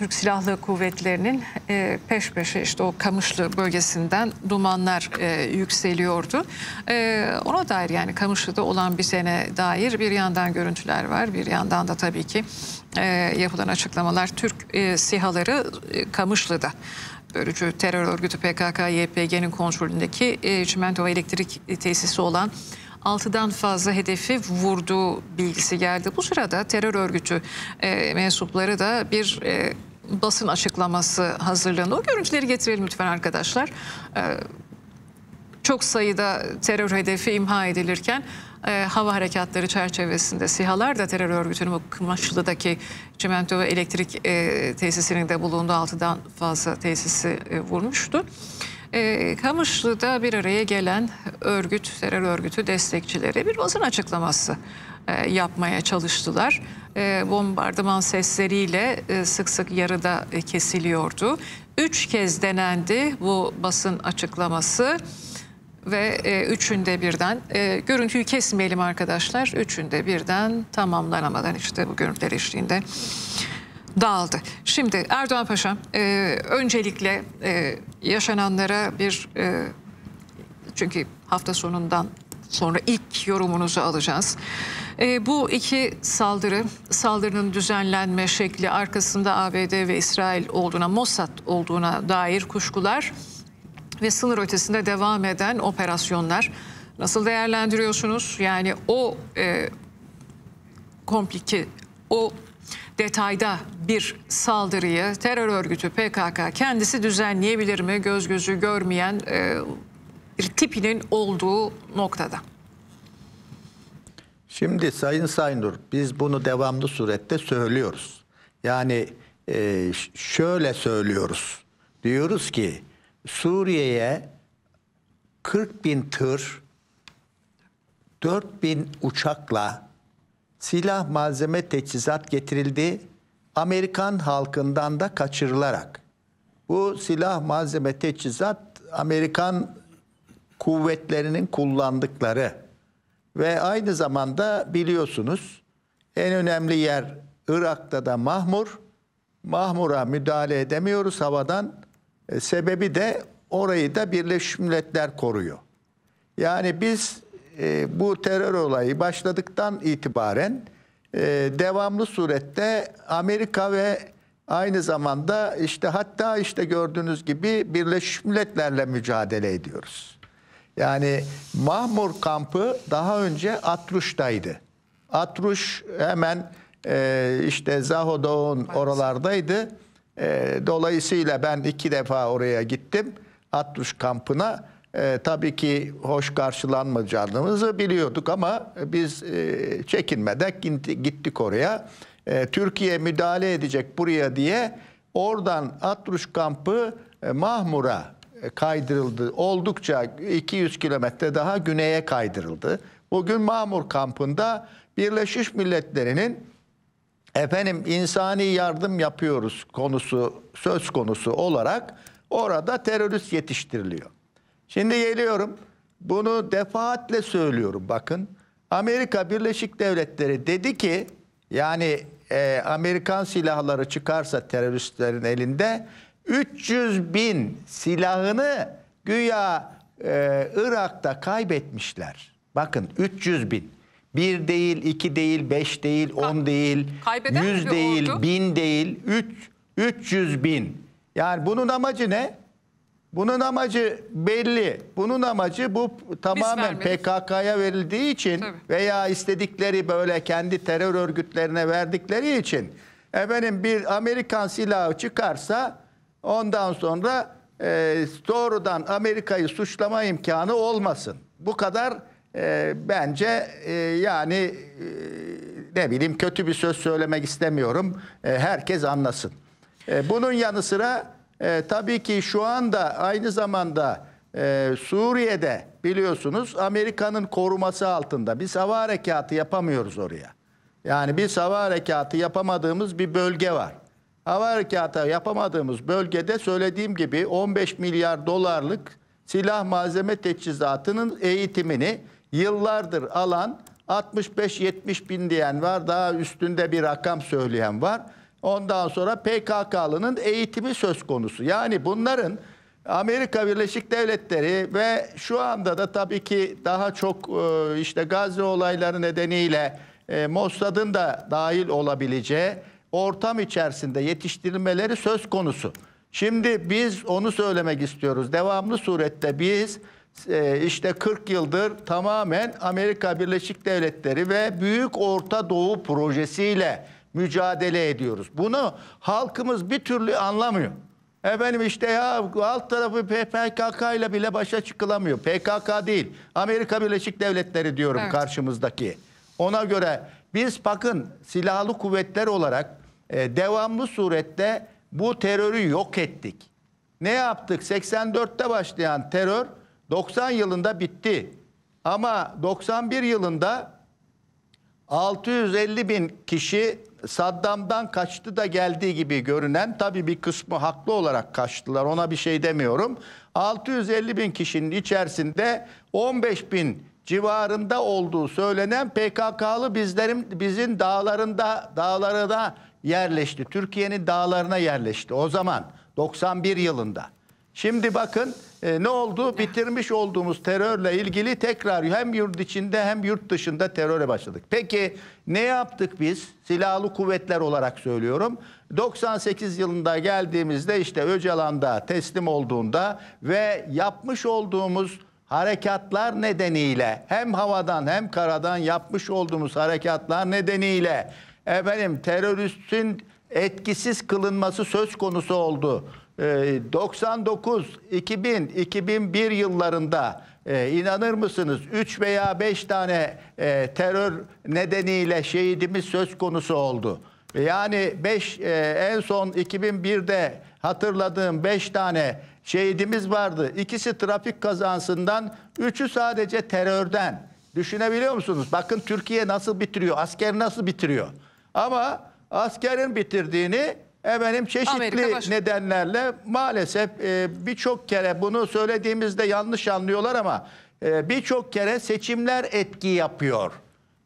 Türk Silahlı Kuvvetleri'nin e, peş peşe işte o Kamışlı bölgesinden dumanlar e, yükseliyordu. E, ona dair yani Kamışlı'da olan bir sene dair bir yandan görüntüler var. Bir yandan da tabii ki e, yapılan açıklamalar Türk e, SİHA'ları e, Kamışlı'da bölücü terör örgütü PKK-YPG'nin kontrolündeki e, çimento ve elektrik tesisi olan altıdan fazla hedefi vurduğu bilgisi geldi. Bu sırada terör örgütü e, mensupları da bir e, basın açıklaması hazırlanıyor. O görüntüleri getirelim lütfen arkadaşlar. Ee, çok sayıda terör hedefi imha edilirken e, hava harekatları çerçevesinde SİHA'lar da terör örgütünün bu Kımaçlı'daki çimento ve elektrik e, tesisinin de bulunduğu altıdan fazla tesisi e, vurmuştu. E, Kamışlı'da bir araya gelen örgüt, terör örgütü destekçileri bir basın açıklaması e, yapmaya çalıştılar. E, bombardıman sesleriyle e, sık sık yarıda kesiliyordu. Üç kez denendi bu basın açıklaması ve üçünde birden görüntüyü kesmeyelim arkadaşlar. Üçünde birden tamamlanamadan işte bu görüntüler eşliğinde dağıldı. Şimdi Erdoğan Paşa öncelikle yaşananlara bir çünkü hafta sonundan Sonra ilk yorumunuzu alacağız. E, bu iki saldırı, saldırının düzenlenme şekli arkasında ABD ve İsrail olduğuna, Mossad olduğuna dair kuşkular ve sınır ötesinde devam eden operasyonlar nasıl değerlendiriyorsunuz? Yani o e, komplike, o detayda bir saldırıyı terör örgütü PKK kendisi düzenleyebilir mi? Göz gözü görmeyen e, bir tipinin olduğu noktada. Şimdi Sayın Saynur biz bunu devamlı surette söylüyoruz. Yani e, şöyle söylüyoruz. Diyoruz ki Suriye'ye 40 bin tır, 4 bin uçakla silah malzeme teçhizat getirildi. Amerikan halkından da kaçırılarak. Bu silah malzeme teçhizat Amerikan kuvvetlerinin kullandıkları ve aynı zamanda biliyorsunuz en önemli yer Irak'ta da Mahmur. Mahmur'a müdahale edemiyoruz havadan. E, sebebi de orayı da Birleşmiş Milletler koruyor. Yani biz e, bu terör olayı başladıktan itibaren e, devamlı surette Amerika ve aynı zamanda işte hatta işte gördüğünüz gibi Birleşmiş Milletler'le mücadele ediyoruz. Yani Mahmur kampı daha önce Atruş'taydı. Atruş hemen e, işte Zahodağ'ın oralardaydı. E, dolayısıyla ben iki defa oraya gittim. Atruş kampına e, tabii ki hoş karşılanmayacağımızı biliyorduk ama biz e, çekinmeden gittik oraya. E, Türkiye müdahale edecek buraya diye oradan Atruş kampı e, Mahmur'a kaydırıldı. Oldukça 200 kilometre daha güneye kaydırıldı. Bugün Mamur kampında Birleşmiş Milletlerinin efendim insani yardım yapıyoruz konusu söz konusu olarak orada terörist yetiştiriliyor. Şimdi geliyorum. Bunu defaatle söylüyorum bakın. Amerika Birleşik Devletleri dedi ki yani e, Amerikan silahları çıkarsa teröristlerin elinde 300 bin silahını güya e, Irak'ta kaybetmişler. Bakın 300 bin. Bir değil, iki değil, beş değil, on değil, yüz değil, oldu. bin değil, üç, 300 bin. Yani bunun amacı ne? Bunun amacı belli. Bunun amacı bu tamamen PKK'ya verildiği için Tabii. veya istedikleri böyle kendi terör örgütlerine verdikleri için efendim bir Amerikan silahı çıkarsa Ondan sonra e, doğrudan Amerika'yı suçlama imkanı olmasın. Bu kadar e, bence e, yani e, ne bileyim kötü bir söz söylemek istemiyorum. E, herkes anlasın. E, bunun yanı sıra e, tabii ki şu anda aynı zamanda e, Suriye'de biliyorsunuz Amerika'nın koruması altında bir hava harekatı yapamıyoruz oraya. Yani bir hava harekatı yapamadığımız bir bölge var hava harekatı yapamadığımız bölgede söylediğim gibi 15 milyar dolarlık silah malzeme teçhizatının eğitimini yıllardır alan 65-70 bin diyen var. Daha üstünde bir rakam söyleyen var. Ondan sonra PKK'lının eğitimi söz konusu. Yani bunların Amerika Birleşik Devletleri ve şu anda da tabii ki daha çok e, işte Gazze olayları nedeniyle e, Mossad'ın da dahil olabileceği ortam içerisinde yetiştirilmeleri söz konusu. Şimdi biz onu söylemek istiyoruz. Devamlı surette biz e, işte 40 yıldır tamamen Amerika Birleşik Devletleri ve Büyük Orta Doğu projesiyle mücadele ediyoruz. Bunu halkımız bir türlü anlamıyor. Efendim işte ya alt tarafı PKK ile bile başa çıkılamıyor. PKK değil. Amerika Birleşik Devletleri diyorum evet. karşımızdaki. Ona göre biz bakın silahlı kuvvetler olarak ee, devamlı surette bu terörü yok ettik. Ne yaptık? 84'te başlayan terör 90 yılında bitti. Ama 91 yılında 650 bin kişi Saddam'dan kaçtı da geldiği gibi görünen tabii bir kısmı haklı olarak kaçtılar ona bir şey demiyorum. 650 bin kişinin içerisinde 15 bin civarında olduğu söylenen PKK'lı bizlerin, bizim dağlarında dağlarına yerleşti. Türkiye'nin dağlarına yerleşti o zaman 91 yılında. Şimdi bakın e, ne oldu? Bitirmiş olduğumuz terörle ilgili tekrar hem yurt içinde hem yurt dışında teröre başladık. Peki ne yaptık biz? Silahlı kuvvetler olarak söylüyorum. 98 yılında geldiğimizde işte Öcalan'da teslim olduğunda ve yapmış olduğumuz harekatlar nedeniyle hem havadan hem karadan yapmış olduğumuz harekatlar nedeniyle efendim teröristin etkisiz kılınması söz konusu oldu. E, 99, 2000, 2001 yıllarında e, inanır mısınız 3 veya 5 tane e, terör nedeniyle şehidimiz söz konusu oldu. Yani 5 e, en son 2001'de hatırladığım 5 tane şehidimiz vardı. İkisi trafik kazasından, üçü sadece terörden. Düşünebiliyor musunuz? Bakın Türkiye nasıl bitiriyor, asker nasıl bitiriyor? Ama askerin bitirdiğini efendim çeşitli nedenlerle maalesef e, birçok kere bunu söylediğimizde yanlış anlıyorlar ama e, birçok kere seçimler etki yapıyor.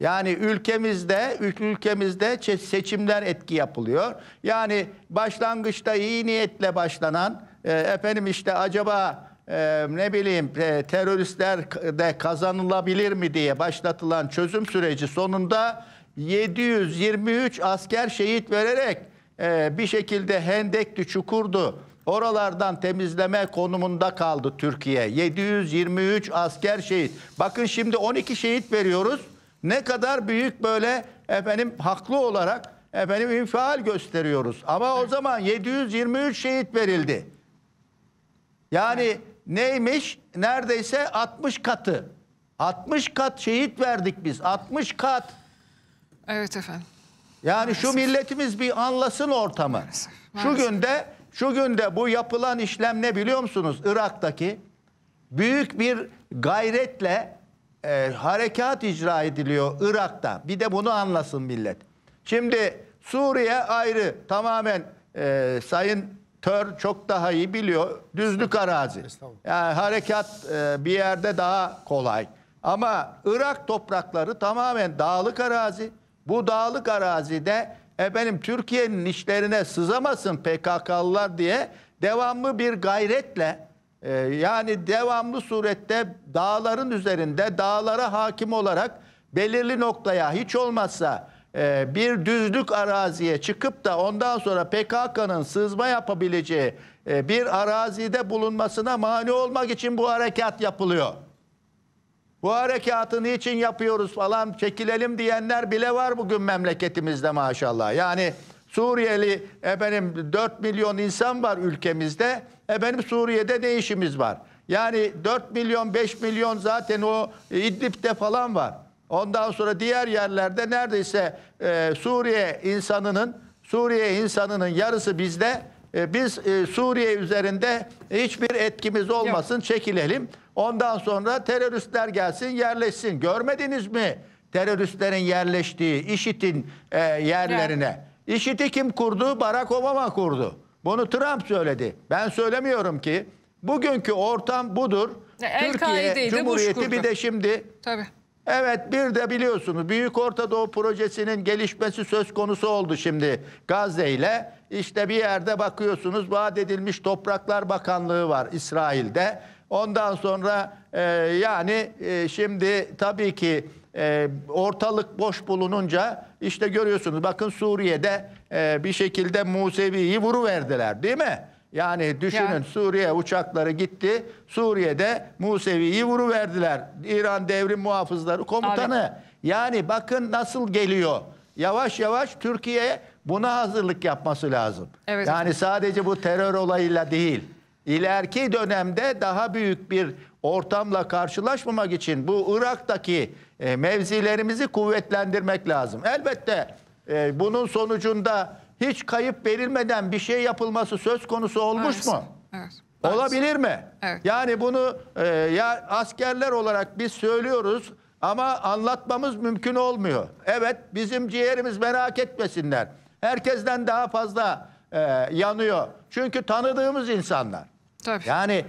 Yani ülkemizde ülkemizde seçimler etki yapılıyor. Yani başlangıçta iyi niyetle başlanan e, efendim işte acaba e, ne bileyim e, teröristler de kazanılabilir mi diye başlatılan çözüm süreci sonunda 723 asker şehit vererek e, bir şekilde Hendek'ti, Çukur'du. Oralardan temizleme konumunda kaldı Türkiye. 723 asker şehit. Bakın şimdi 12 şehit veriyoruz. Ne kadar büyük böyle efendim haklı olarak efendim infial gösteriyoruz. Ama o zaman 723 şehit verildi. Yani neymiş? Neredeyse 60 katı. 60 kat şehit verdik biz. 60 kat. Evet efendim. Yani Maalesef. şu milletimiz bir anlasın ortamı. Maalesef. Maalesef. Şu günde şu günde bu yapılan işlem ne biliyor musunuz? Irak'taki büyük bir gayretle e, harekat icra ediliyor Irak'ta. Bir de bunu anlasın millet. Şimdi Suriye ayrı tamamen e, Sayın Tör çok daha iyi biliyor. Düzlük arazi. Yani harekat e, bir yerde daha kolay. Ama Irak toprakları tamamen dağlık arazi bu dağlık arazide efendim Türkiye'nin işlerine sızamasın PKK'lılar diye devamlı bir gayretle e, yani devamlı surette dağların üzerinde dağlara hakim olarak belirli noktaya hiç olmazsa e, bir düzlük araziye çıkıp da ondan sonra PKK'nın sızma yapabileceği e, bir arazide bulunmasına mani olmak için bu harekat yapılıyor. Bu harekatı niçin yapıyoruz falan çekilelim diyenler bile var bugün memleketimizde maşallah. Yani Suriyeli efendim 4 milyon insan var ülkemizde. Efendim Suriye'de ne işimiz var? Yani 4 milyon 5 milyon zaten o İdlib'de falan var. Ondan sonra diğer yerlerde neredeyse e, Suriye insanının Suriye insanının yarısı bizde e, biz e, Suriye üzerinde hiçbir etkimiz olmasın çekilelim. Ondan sonra teröristler gelsin yerleşsin. Görmediniz mi teröristlerin yerleştiği IŞİD'in e, yerlerine? Evet. IŞİD'i kim kurdu? Barack Obama kurdu. Bunu Trump söyledi. Ben söylemiyorum ki. Bugünkü ortam budur. Türkiye Cumhuriyeti bir de şimdi. Tabii. Evet bir de biliyorsunuz Büyük Orta Doğu Projesi'nin gelişmesi söz konusu oldu şimdi Gazze ile. İşte bir yerde bakıyorsunuz vaat edilmiş Topraklar Bakanlığı var İsrail'de. Ondan sonra e, yani e, şimdi tabii ki e, ortalık boş bulununca işte görüyorsunuz bakın Suriye'de e, bir şekilde Musevi'yi vuruverdiler değil mi? Yani düşünün yani. Suriye uçakları gitti. Suriye'de Musevi'yi vuruverdiler. İran Devrim Muhafızları Komutanı. Abi. Yani bakın nasıl geliyor yavaş yavaş Türkiye buna hazırlık yapması lazım. Evet. Yani sadece bu terör olayıyla değil. İleriki dönemde daha büyük bir ortamla karşılaşmamak için bu Irak'taki e, mevzilerimizi kuvvetlendirmek lazım. Elbette e, bunun sonucunda hiç kayıp verilmeden bir şey yapılması söz konusu olmuş evet. mu? Evet. Olabilir mi? Evet. Yani bunu e, ya askerler olarak biz söylüyoruz. Ama anlatmamız mümkün olmuyor. Evet bizim ciğerimiz merak etmesinler. Herkesten daha fazla e, yanıyor. Çünkü tanıdığımız insanlar. Tabii. Yani